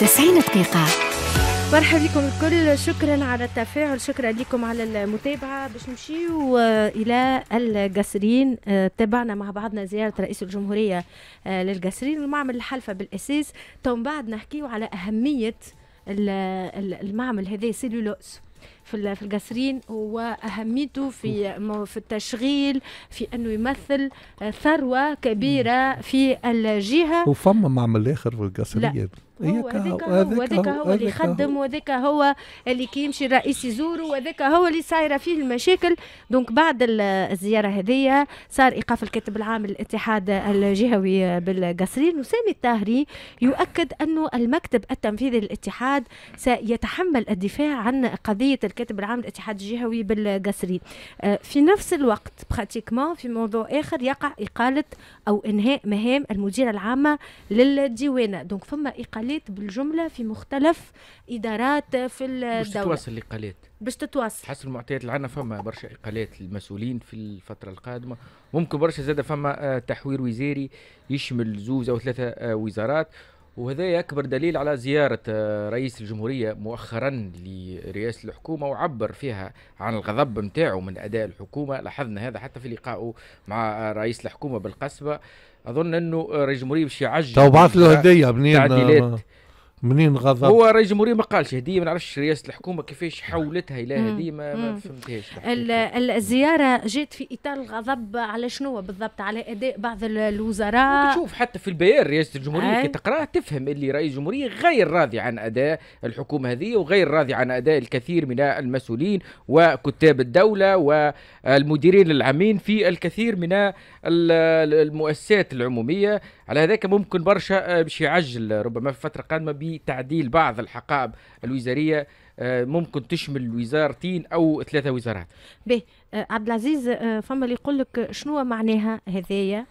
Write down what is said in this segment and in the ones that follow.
90 دقيقة مرحبا بكم الكل شكرا على التفاعل شكرا لكم على المتابعة باش نمشيو آه، إلى القصرين آه، تابعنا مع بعضنا زيارة رئيس الجمهورية آه، للقصرين المعمل الحلفة بالأساس تو بعد نحكيو على أهمية المعمل هذا سيلولوز في في القصرين واهميته في في التشغيل في انه يمثل ثروه كبيره في الجهه وفما معمل اخر في القصريه هذاك هو هذاك هو, هو اللي يخدم وذاك هو اللي كيمشي الرئيس يزوره وذاك هو اللي صايره فيه المشاكل دونك بعد الزياره هذيا صار ايقاف الكاتب العام للاتحاد الجهوي بالقصرين وسامي الطاهري يؤكد انه المكتب التنفيذي للاتحاد سيتحمل الدفاع عن قضيه الكاتب العام للاتحاد الجهوي بالقصرين آه، في نفس الوقت براتيكمون في موضوع اخر يقع اقاله او انهاء مهام المديره العامه للديوانه دونك فما اقاله قالت بالجمله في مختلف ادارات في الدوله باش تتواصل الاقالات باش تتواصل حسب المعطيات اللي عندنا فما برشا اقالات للمسؤولين في الفتره القادمه ممكن برشا زادة فما آه، تحوير وزاري يشمل زوز او ثلاثه آه، وزارات وهذا أكبر دليل على زيارة آه، رئيس الجمهورية مؤخرا لرئاسة الحكومة وعبر فيها عن الغضب نتاعو من أداء الحكومة لاحظنا هذا حتى في لقائه مع آه، رئيس الحكومة بالقصبة أظن أنه آه، رئيس الجمهورية باش يعجل تو بعث له هدية منين تعديلات منين غضب هو رئيس الجمهوريه ما قالش هديه ما نعرفش رئاسه الحكومه كيفاش حولتها الى هديه ما, ما فهمتهاش الزياره جات في اطار الغضب على شنو بالضبط على اداء بعض الوزراء تشوف حتى في البيان رئاسه الجمهوريه كي تقراه تفهم اللي رئيس الجمهوريه غير راضي عن اداء الحكومه هذه وغير راضي عن اداء الكثير من المسؤولين وكتاب الدوله والمديرين العامين في الكثير من المؤسسات العموميه على هذاك ممكن برشا آه، باش يعجل ربما في فتره قادمه تعديل بعض الحقائب الوزاريه آه، ممكن تشمل وزارتين او ثلاثه وزارات. به آه، عبد العزيز آه، فما اللي يقول لك شنو معناها هذايا؟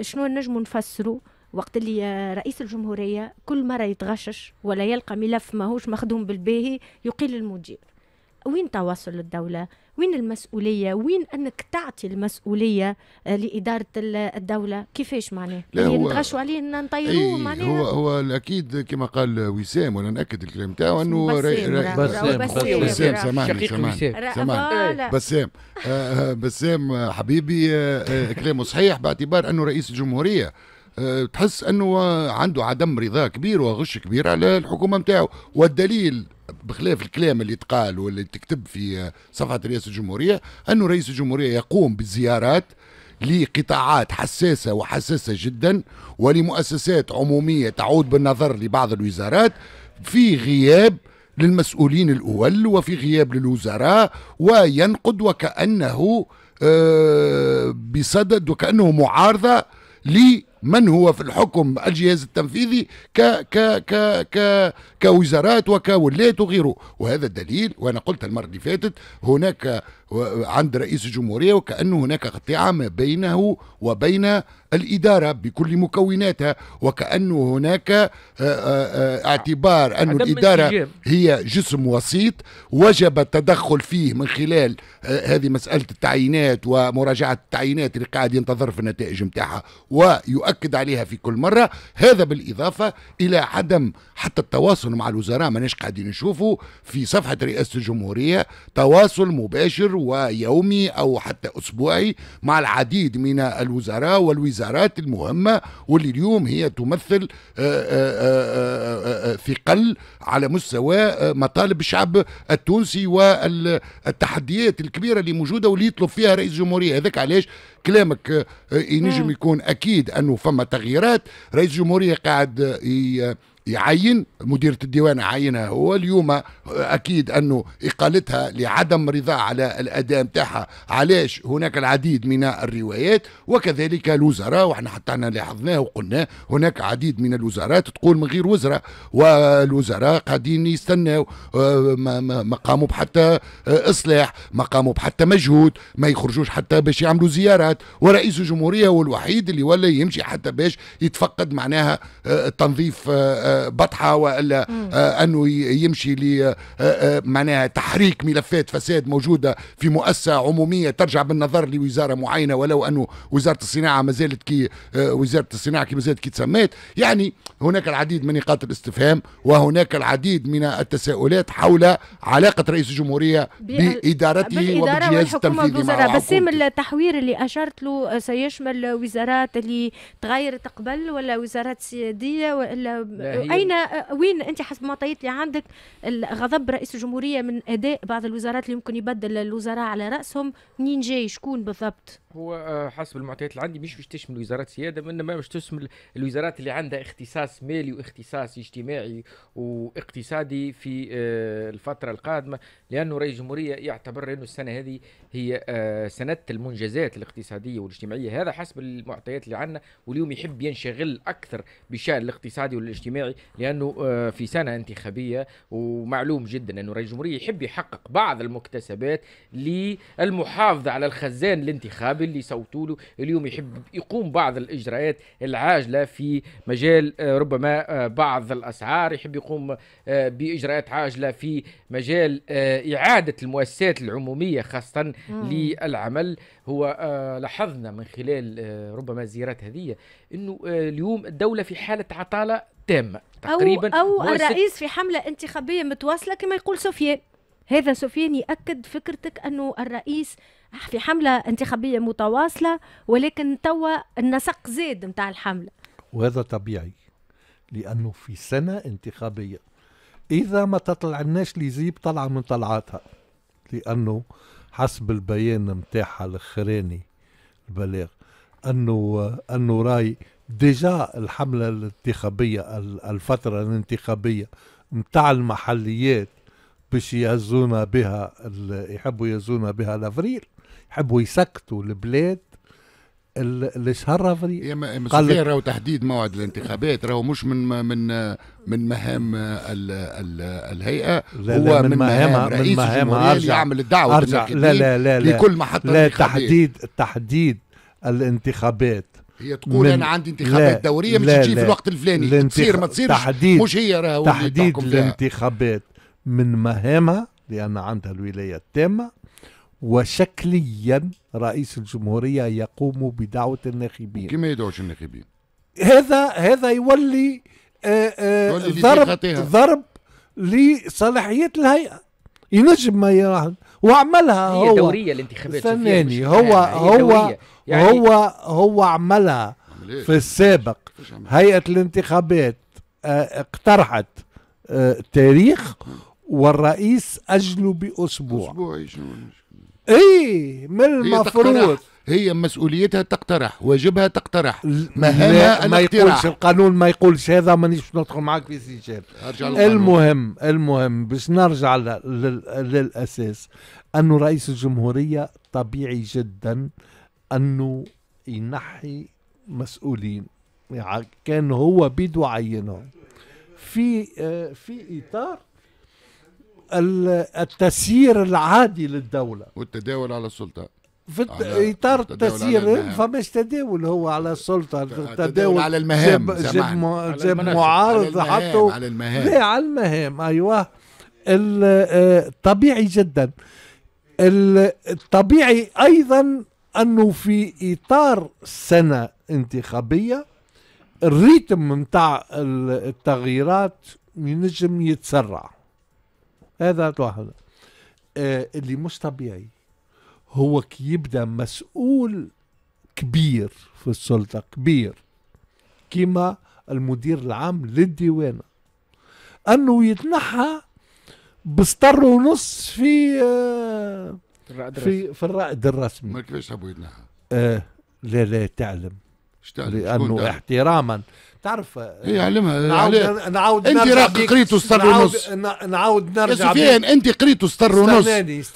شنو نجم نفسروا وقت اللي رئيس الجمهوريه كل مره يتغشش ولا يلقى ملف ماهوش مخدوم بالباهي يقيل المدير. وين تواصل الدولة وين المسؤولية وين أنك تعطي المسؤولية آه، لإدارة الدولة كيفاش معناه يعني نتغشوا عليه نطيروه معناه هو هو الأكيد كما قال وسام وأنا نأكد الكلام تاعو أنه بسام بسام سامحني سامحني بسام بسام حبيبي كلامه صحيح باعتبار أنه رئيس الجمهورية آه، تحس انه عنده عدم رضا كبير وغش كبير على الحكومه نتاعو والدليل بخلاف الكلام اللي تقال واللي تكتب في صفحه رئاسه الجمهوريه انه رئيس الجمهوريه يقوم بزيارات لقطاعات حساسه وحساسه جدا ولمؤسسات عموميه تعود بالنظر لبعض الوزارات في غياب للمسؤولين الاول وفي غياب للوزراء وينقد وكانه آه، بصدد وكانه معارضه من هو في الحكم الجهاز التنفيذي ك ك ك ك كوزارات وكولايات وغيره وهذا الدليل وانا قلت المره اللي فاتت هناك عند رئيس الجمهوريه وكأن هناك قطيعه ما بينه وبين الاداره بكل مكوناتها وكأن هناك آه، آه، اعتبار ان الاداره هي جسم وسيط وجب التدخل فيه من خلال آه، هذه مساله التعيينات ومراجعه التعيينات اللي قاعد ينتظر في النتائج نتاعها ويؤكد نؤكد عليها في كل مرة هذا بالإضافة إلى عدم حتى التواصل مع الوزراء ماناش قاعدين نشوفه في صفحة رئاسة الجمهورية تواصل مباشر ويومي أو حتى أسبوعي مع العديد من الوزراء والوزارات المهمة واللي اليوم هي تمثل آه، آه، آه، ثقل على مستوى مطالب الشعب التونسي والتحديات الكبيرة اللي موجودة واللي يطلب فيها رئيس الجمهورية هذاك علاش كلامك ينجم يكون أكيد أنه فما تغييرات رئيس الجمهورية قاعد يعين مديرة الديوان عينها هو اليوم أكيد أنه إقالتها لعدم رضا على الأداء متاعها علاش هناك العديد من الروايات وكذلك الوزراء وإحنا حتى أنا لاحظناه وقلناه هناك عديد من الوزارات تقول من غير وزراء والوزراء قاعدين يستناو آه، ما قاموا بحتى آه، إصلاح ما قاموا بحتى مجهود ما يخرجوش حتى باش يعملوا زيارات ورئيس الجمهورية هو الوحيد اللي ولا يمشي حتى باش يتفقد معناها آه، تنظيف بطحه والا آه، انه يمشي ل آه، آه، معناها تحريك ملفات فساد موجوده في مؤسسه عموميه ترجع بالنظر لوزاره معينه ولو انه وزاره الصناعه ما زالت كي وزاره الصناعه كي ما زالت كي تسميت يعني هناك العديد من نقاط الاستفهام وهناك العديد من التساؤلات حول علاقه رئيس الجمهوريه بادارته وبالجهاز التنفيذي معه بسام التحوير اللي اشرت له سيشمل وزارات اللي تغيرت قبل ولا وزارات سياديه ولا اين آه، وين انت حسب المعطيات اللي عندك غضب رئيس الجمهوريه من اداء بعض الوزارات اللي ممكن يبدل الوزراء على راسهم منين جاي شكون بالضبط هو آه، حسب المعطيات اللي عندي مش باش تشمل وزارات سياده وانما باش تشمل الوزارات اللي عندها اختصاص مالي واختصاص اجتماعي واقتصادي في آه، الفتره القادمه لانه رئيس الجمهوريه يعتبر انه السنه هذه هي سنه المنجزات الاقتصاديه والاجتماعيه هذا حسب المعطيات اللي عندنا واليوم يحب ينشغل اكثر بشان الاقتصادي والاجتماعي الوضعي لانه آه، في سنه انتخابيه ومعلوم جدا انه رئيس الجمهوريه يحب يحقق بعض المكتسبات للمحافظه على الخزان الانتخابي اللي صوتوا له اليوم يحب يقوم بعض الاجراءات العاجله في مجال آه، ربما آه، بعض الاسعار يحب يقوم باجراءات عاجله في مجال اعاده المؤسسات العموميه خاصه للعمل هو لاحظنا من خلال ربما الزيارات هذه انه اليوم الدوله في حاله عطاله تامه تقريبا او, أو الرئيس في حمله انتخابيه متواصله كما يقول سفيان هذا سفيان يأكد فكرتك أنه الرئيس في حملة انتخابية متواصلة ولكن توا النسق زاد نتاع الحملة وهذا طبيعي لأنه في سنة انتخابية إذا ما تطلعناش ليزيب طلعة من طلعاتها لأنه حسب البيان نتاعها الأخراني البلاغ أنه أنه راي ديجا الحملة الانتخابية الفترة الانتخابية متاع المحليات باش يهزونا بها يحبوا يهزونا بها لافريل يحبوا يسكتوا البلاد الشهر افريل يا اما راهو تحديد موعد الانتخابات راهو مش من من من مهام الـ الـ الهيئه لا هو لا من, من مهام من مهام أرجع يعمل الدعوه أرجع لا لا لا لا لكل محطه لا تحديد تحديد الانتخابات هي تقول انا عندي انتخابات دوريه مش تجي في الوقت الفلاني تصير ما تصيرش مش هي راهو تحديد الانتخابات من مهامها لان عندها الولايه التامه وشكليا رئيس الجمهوريه يقوم بدعوه الناخبين كما يدعوش الناخبين هذا هذا يولي آه، آه، ضرب ضرب لصلاحيات الهيئه ينجم ما يراهن وعملها هي هو دوريه الانتخابات فناني هو هو يعني هو هو عملها في السابق هيئه الانتخابات آه، اقترحت آه، تاريخ والرئيس اجله باسبوع اي من المفروض هي مسؤوليتها تقترح واجبها تقترح مهامها ما يقولش القانون ما يقولش هذا مانيش ندخل معك في سجال المهم المهم باش نرجع للاساس انه رئيس الجمهوريه طبيعي جدا انه ينحي مسؤولين يعني كان هو بيدو عينهم في آه، في اطار التسيير العادي للدولة والتداول على السلطة في اطار التسيير فماش تداول هو على السلطه التداول على المهام جاب جاب, على جاب معارض حطوا على المهام لا على المهام ايوه آه، طبيعي جدا الطبيعي ايضا انه في اطار سنه انتخابيه الريتم نتاع التغييرات ينجم يتسرع هذا لوحده آه اللي مش طبيعي هو كي يبدا مسؤول كبير في السلطه كبير كيما المدير العام للديوان انه يتنحى بستر ونص في آه في في الرائد الرسمي ما كيفاش ابو يتنحى آه لا لا تعلم لانه احتراما تعرف يعلمها إيه، نعاود نعاود انت راك قريت السر ونص نعاود نرجع سفيان انت قريت السر ونص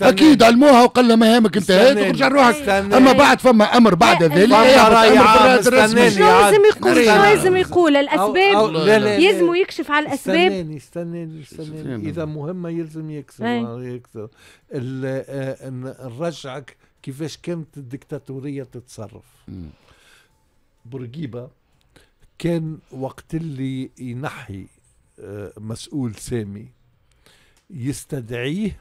اكيد علموها وقال لها ما مهامك انتهت ورجع روحك اما بعد فما امر بعد ذلك لازم يقول لازم يقول الاسباب يلزم يكشف على الاسباب استناني استناني استناني اذا مهمه يلزم يكسب يكسب آه، نرجعك كيفاش كانت الدكتاتوريه تتصرف بورقيبه كان وقت اللي ينحي آه، مسؤول سامي يستدعيه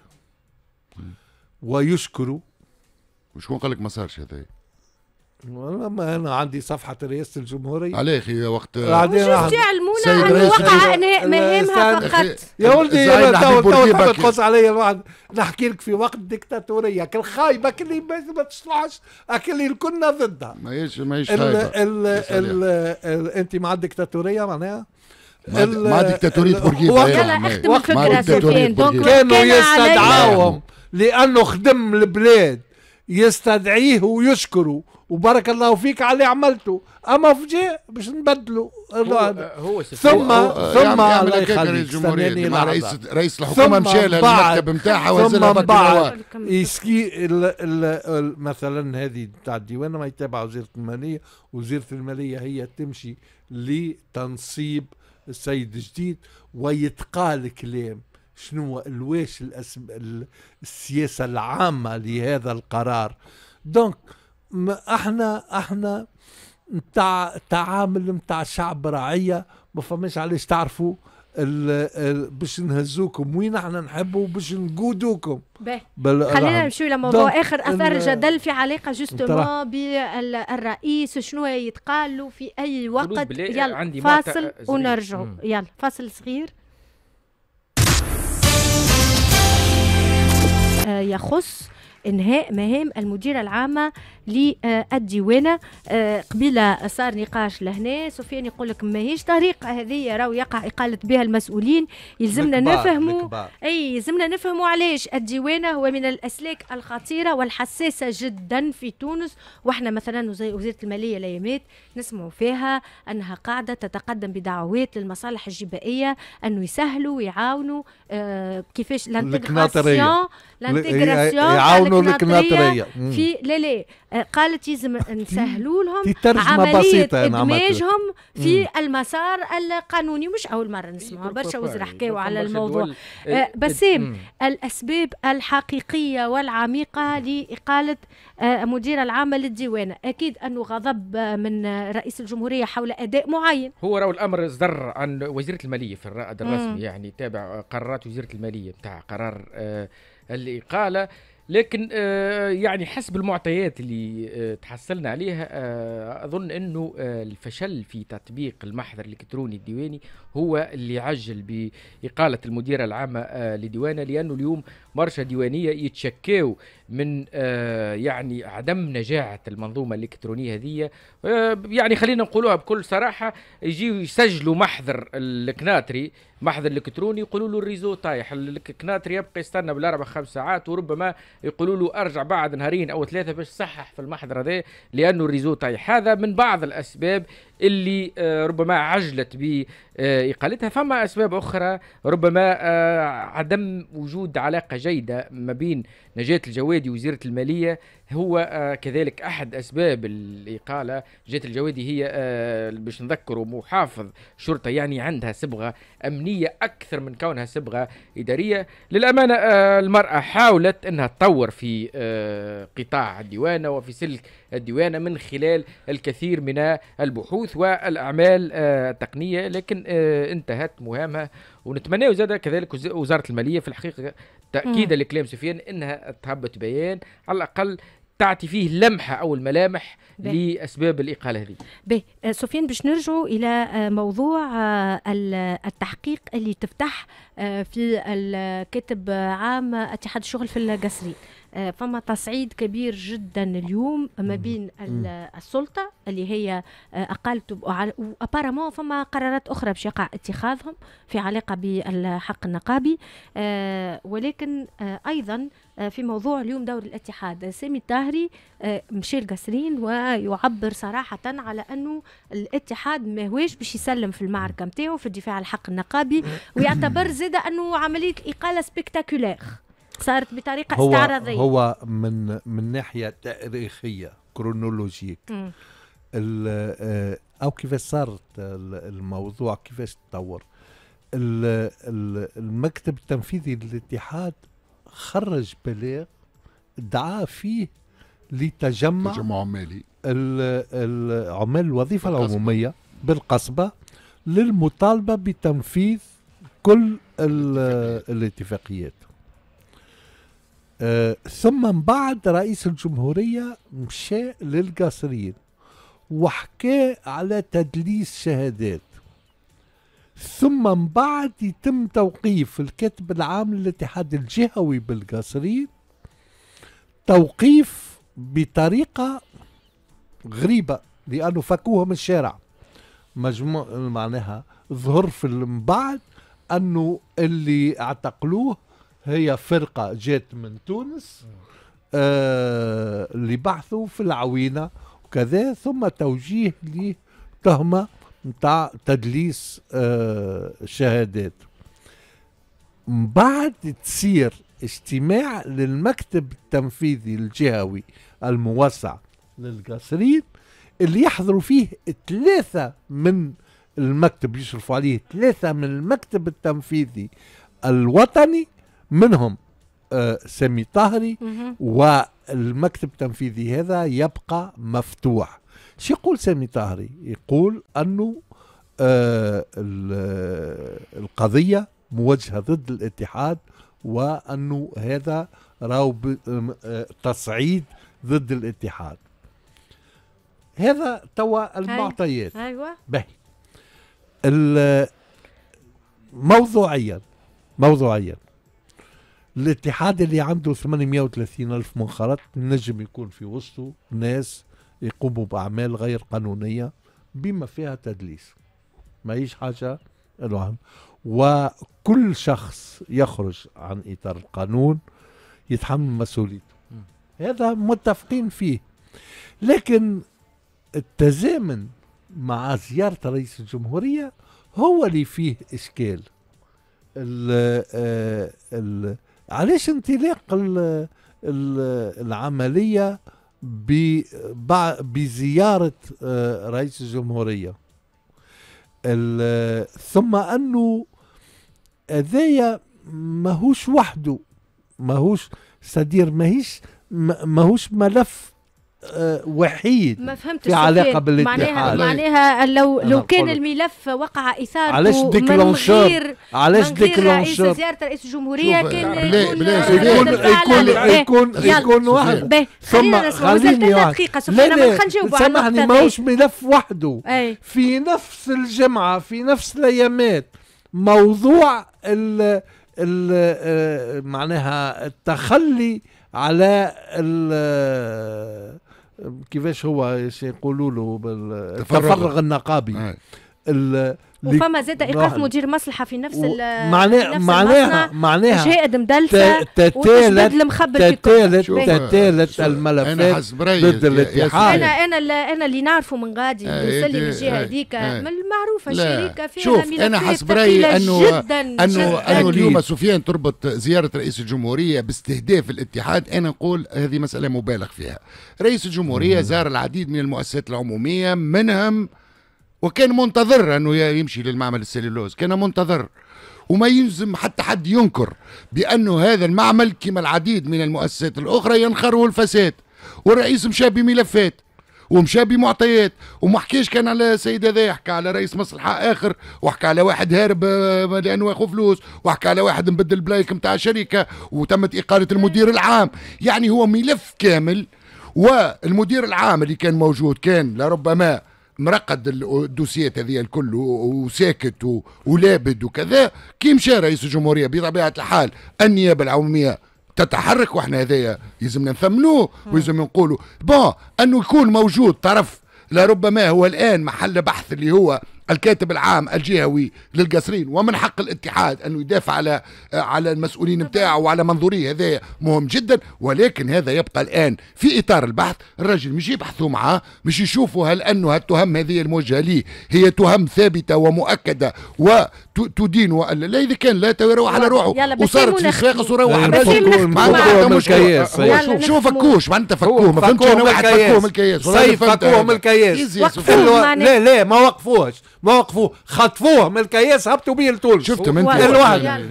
ويشكره وشكون قال لك ما صارش هذا ما انا عندي صفحه رئاسه الجمهوريه عليك اخي وقت بعدين سيد رئيس عن وقع مهامها فقط يا ولدي انا تو تو تقص علي الواحد نحكي لك في وقت ديكتاتوريه كل خايبه كل ما تصلحش اللي كنا ضدها ماهيش ماهيش خايبه انت مع الديكتاتوريه معناها مع ديكتاتوريه بورقيبه يلا اختم الفكره سفيان كانوا يستدعاهم نعم. لانه خدم البلاد يستدعيه ويشكره وبارك الله فيك على اللي عملته اما فجاء باش نبدلوا هو, هو ثم هو ثم الله يخليك رئيس رئيس الحكومه مشى للمكتب نتاعها وزير ثم الـ الـ ال مثلا هذه تاع الديوان ما يتابع وزيره الماليه وزيره الماليه هي تمشي لتنصيب السيد الجديد ويتقال كلام شنو الواش السياسه العامه لهذا القرار دونك احنا احنا نتاع تعامل نتاع شعب رعيه ما فماش علاش تعرفوا باش نهزوكم وين احنا نحبوا باش نقودوكم خلينا نمشيو الى موضوع اخر اثار الجدل في علاقه جوستومون بالرئيس شنو يتقال له في اي وقت يلا فاصل ونرجعوا يلا فاصل صغير آه، يخص إنهاء مهام المديرة العامة للديوانة آه، قبيلة صار نقاش لهنا سفيان يقول لك ماهيش طريقة هذه راهو يقع إقالة بها المسؤولين يلزمنا نفهموا أي يلزمنا نفهموا علاش الديوانة هو من الأسلاك الخطيرة والحساسة جدا في تونس وإحنا مثلا وزارة المالية الأيامات نسمعوا فيها أنها قاعدة تتقدم بدعوات للمصالح الجبائية أنه يسهلوا ويعاونوا آه، كيفاش لانتيغراسيون لانتيغراسيون لك الناطريه في لا لا آه، قالت لازم نسهلوا لهم عمليه بسيطة ادماجهم في مم. المسار القانوني مش اول مره نسمعها برشا وزراء حكاوا على الموضوع آه، إيه، بسام الاسباب الحقيقيه والعميقه لاقاله آه، مدير العامه للديوانه اكيد انه غضب من رئيس الجمهوريه حول اداء معين هو راهو الامر صدر عن وزيره الماليه في الرائد الرسمي مم. يعني تابع قرارات وزيره الماليه بتاع قرار الاقاله لكن آه، يعني حسب المعطيات اللي آه، تحصلنا عليها آه، اظن انه الفشل في تطبيق المحضر الالكتروني الديواني هو اللي عجل باقاله المديره العامه لديوانه لانه اليوم برشا ديوانيه يتشكاو من يعني عدم نجاعه المنظومه الالكترونيه هذه يعني خلينا نقولوها بكل صراحه يجيو يسجلوا محضر الكناتري محضر الكتروني يقولوا له الريزو طايح الكناتري يبقى يستنى بالاربع خمس ساعات وربما يقولوا له ارجع بعد نهارين او ثلاثه باش تصحح في المحضر هذا لانه الريزو طايح هذا من بعض الاسباب اللي آه، ربما عجلت بإقالتها فما أسباب أخرى ربما آه، عدم وجود علاقة جيدة ما بين نجاة الجوادي وزيرة المالية هو آه، كذلك أحد أسباب الإقالة نجاة الجوادي هي باش نذكره محافظ شرطة يعني عندها صبغة أمنية أكثر من كونها صبغة إدارية للأمانة المرأة حاولت أنها تطور في قطاع الديوانة وفي سلك الديوانة من خلال الكثير من البحوث البحوث والأعمال آه، التقنية لكن آه، انتهت مهامها ونتمنى زاد كذلك وزارة المالية في الحقيقة تأكيدا لكلام سفيان أنها تهبط بيان على الأقل تعطي فيه لمحه او الملامح بيه. لاسباب الاقاله هذه. باهي سفيان باش نرجعوا الى آه، موضوع التحقيق اللي تفتح في الكاتب عام اتحاد الشغل في القصرين. آه، فما تصعيد كبير جدا اليوم ما بين السلطه اللي هي آه، اقلت وابارامون فما قرارات اخرى باش يقع اتخاذهم في علاقه بالحق النقابي آه، ولكن ايضا في موضوع اليوم دور الاتحاد سامي الطاهري مشي القصرين ويعبر صراحة على أنه الاتحاد ما هوش باش يسلم في المعركة متاعو في الدفاع الحق النقابي ويعتبر زادة أنه عملية الاقاله سبيكتاكولير صارت بطريقه هو استعراضيه هو من من ناحيه تاريخيه كرونولوجيك آه، او كيفاش صارت الموضوع كيفاش تطور المكتب التنفيذي للاتحاد خرج بلاغ دعا فيه لتجمع تجمع عمالي عمال الوظيفه بالقصبة. العموميه بالقصبه للمطالبه بتنفيذ كل الاتفاقيات آه، ثم من بعد رئيس الجمهورية مشى للقصرين وحكى على تدليس شهادات ثم من بعد يتم توقيف الكاتب العام للاتحاد الجهوي بالقصرين توقيف بطريقة غريبة لأنه فكوها من الشارع مجموع معناها ظهر في من بعد أنه اللي اعتقلوه هي فرقه جات من تونس آه اللي بعثوا في العوينه وكذا ثم توجيه لتهمه نتاع تدليس آه شهادات من بعد تصير اجتماع للمكتب التنفيذي الجهوي الموسع للقصرين اللي يحضروا فيه ثلاثة من المكتب يشرفوا عليه ثلاثة من المكتب التنفيذي الوطني منهم آه، سامي طهري والمكتب التنفيذي هذا يبقى مفتوح شو يقول سامي طاهري يقول أنه آه، القضية موجهة ضد الاتحاد وأنه هذا راو آه، تصعيد ضد الاتحاد هذا توا المعطيات ايوه باهي موضوعيا موضوعيا الاتحاد اللي عنده 830 ألف منخرط نجم يكون في وسطه ناس يقوموا بأعمال غير قانونية بما فيها تدليس ما هيش حاجة الوهم وكل شخص يخرج عن إطار القانون يتحمل مسؤوليته هذا متفقين فيه لكن التزامن مع زيارة رئيس الجمهورية هو اللي فيه إشكال ال آه، ال علاش انطلاق العملية بزيارة آه، رئيس الجمهورية ثم أنه هذايا ماهوش وحده ماهوش سدير ماهيش ماهوش ملف آه، وحيد ما فهمت في علاقه بالاتحاد معناها معناها لو لو كان الملف وقع إثارة علاش ديكلونشور علاش ديكلونشور زياره رئيس الجمهوريه كان يكون يكون إيه. يكون يكون واحد ثم خليني دقيقه سبحان الله سامحني ماهوش ملف وحده إيه. في نفس الجمعه في نفس الايامات موضوع ال ال آه، معناها التخلي على ال كيفاش هو يقولوا له بالتفرغ النقابي وفما زاد ايقاف مدير مصلحه في نفس ال معناها معناها معناها جهاد مدلسه تتالت مخبل تتالت تتالت الملفات ضد الاتحاد انا انا اللي انا اللي نعرفه من غادي آه، يوصل لي من الجهه آه، هذيك آه. المعروفه شريكه فيها شوف انا حسب رايي انه انه انه اليوم سفيان تربط زياره رئيس الجمهوريه باستهداف الاتحاد انا نقول هذه مساله مبالغ فيها رئيس الجمهوريه زار العديد من المؤسسات العموميه منهم وكان منتظر انه يمشي للمعمل السليلوز كان منتظر وما يلزم حتى حد ينكر بانه هذا المعمل كما العديد من المؤسسات الاخرى ينخره الفساد والرئيس مشى بملفات ومشى بمعطيات وما حكيش كان على السيد هذا يحكى على رئيس مصلحه اخر وحكى على واحد هارب آه، لانه ياخذ فلوس وحكى على واحد مبدل بلايك نتاع شركه وتمت اقاله المدير العام يعني هو ملف كامل والمدير العام اللي كان موجود كان لربما مرقد الدوسيات هذه الكل وساكت ولابد وكذا كي مشى رئيس الجمهوريه بطبيعه الحال النيابه العموميه تتحرك واحنا هذايا يلزمنا نثمنوه ويلزم نقولوا بون انه يكون موجود طرف لربما هو الان محل بحث اللي هو الكاتب العام الجهوي للقصرين ومن حق الاتحاد انه يدافع على على المسؤولين نتاعه وعلى منظوريه هذا مهم جدا ولكن هذا يبقى الان في اطار البحث الرجل مش يبحثوا معاه مش يشوفوا هل انه التهم هذه الموجهه ليه هي تهم ثابته ومؤكده و تدين والا لا اذا كان لا يروح على روحه وصارت في خاقص وروح على روحه معناتها مشكله شو فكوش معناتها فكوه ما فهمتش انا واحد فكوه من الكياس سيف فكوه من الكياس لا لا ما وقفوهش ما وقفوه خطفوه من الكياس هبطوا به لتونس شفتم انت الواحد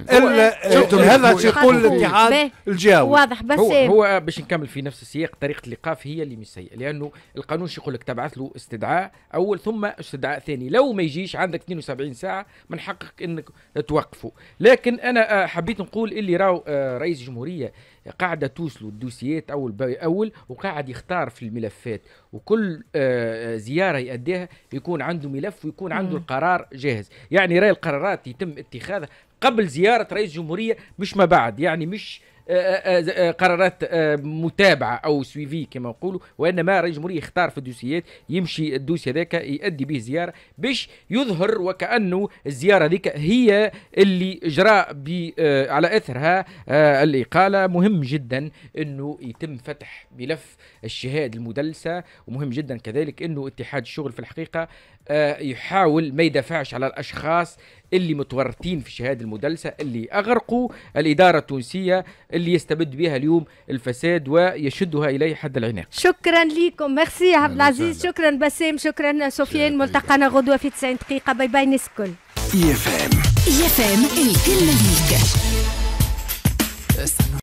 شفتم هذا يقول الاتحاد الجاوي واضح بس هو, إيه؟ هو باش نكمل في نفس السياق طريقه الايقاف هي اللي مش سيئه لانه القانون يقول لك تبعث له استدعاء اول ثم استدعاء ثاني لو ما يجيش عندك 72 ساعه من حقك حقك انك توقفه لكن انا آه، حبيت نقول اللي راو آه، رئيس الجمهوريه قاعده توصلوا الدوسيات اول باول وقاعد يختار في الملفات وكل آه، زياره يأديها يكون عنده ملف ويكون عنده مم. القرار جاهز يعني راي القرارات يتم اتخاذها قبل زياره رئيس الجمهوريه مش ما بعد يعني مش آه، آه، آه، قرارات متابعه او سويفي كما نقولوا وانما رئيس الجمهوريه يختار في الدوسيات يمشي الدوسي هذاك يؤدي به زياره باش يظهر وكانه الزياره هذيك هي اللي جرى على اثرها الاقاله مهم جدا انه يتم فتح ملف الشهاد المدلسه ومهم جدا كذلك انه اتحاد الشغل في الحقيقه يحاول ما يدافعش على الاشخاص اللي متورطين في الشهاده المدلسه اللي اغرقوا الاداره التونسيه اللي يستبد بها اليوم الفساد ويشدها اليه حد العناق. شكرا لكم ميرسي عبد العزيز شكرا بسام شكرا سفيان ملتقانا غدوه في 90 دقيقه باي باي ناس الكل. يفهم اف الكلمه ليك.